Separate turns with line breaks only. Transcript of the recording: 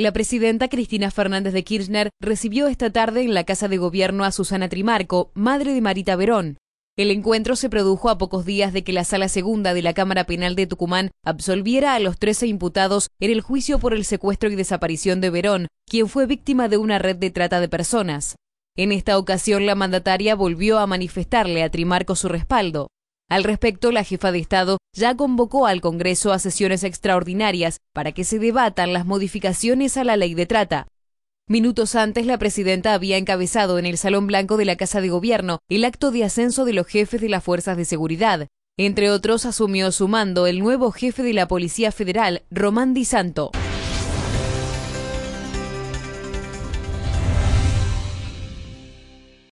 La presidenta Cristina Fernández de Kirchner recibió esta tarde en la Casa de Gobierno a Susana Trimarco, madre de Marita Verón. El encuentro se produjo a pocos días de que la Sala Segunda de la Cámara Penal de Tucumán absolviera a los 13 imputados en el juicio por el secuestro y desaparición de Verón, quien fue víctima de una red de trata de personas. En esta ocasión, la mandataria volvió a manifestarle a Trimarco su respaldo. Al respecto, la jefa de Estado ya convocó al Congreso a sesiones extraordinarias para que se debatan las modificaciones a la ley de trata. Minutos antes, la presidenta había encabezado en el Salón Blanco de la Casa de Gobierno el acto de ascenso de los jefes de las fuerzas de seguridad. Entre otros, asumió su mando el nuevo jefe de la Policía Federal, Román Di Santo.